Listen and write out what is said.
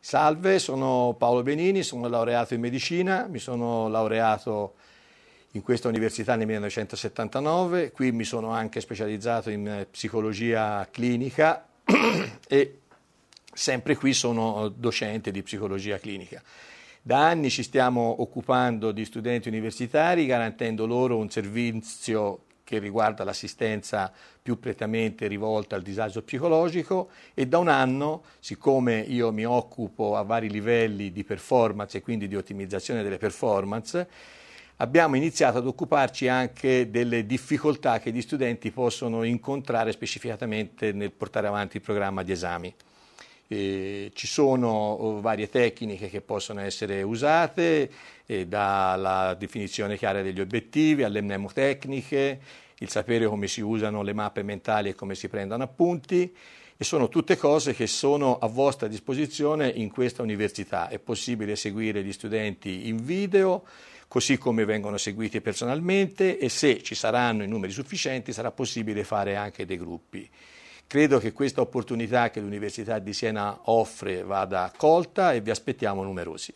Salve, sono Paolo Benini, sono laureato in medicina, mi sono laureato in questa università nel 1979, qui mi sono anche specializzato in eh, psicologia clinica e sempre qui sono eh, docente di psicologia clinica. Da anni ci stiamo occupando di studenti universitari garantendo loro un servizio che riguarda l'assistenza più prettamente rivolta al disagio psicologico e da un anno, siccome io mi occupo a vari livelli di performance e quindi di ottimizzazione delle performance, abbiamo iniziato ad occuparci anche delle difficoltà che gli studenti possono incontrare specificatamente nel portare avanti il programma di esami ci sono oh, varie tecniche che possono essere usate, eh, dalla definizione chiara degli obiettivi alle mnemotecniche, il sapere come si usano le mappe mentali e come si prendono appunti e sono tutte cose che sono a vostra disposizione in questa università. È possibile seguire gli studenti in video, così come vengono seguiti personalmente e se ci saranno i numeri sufficienti sarà possibile fare anche dei gruppi. Credo che questa opportunità che l'Università di Siena offre vada accolta e vi aspettiamo numerosi.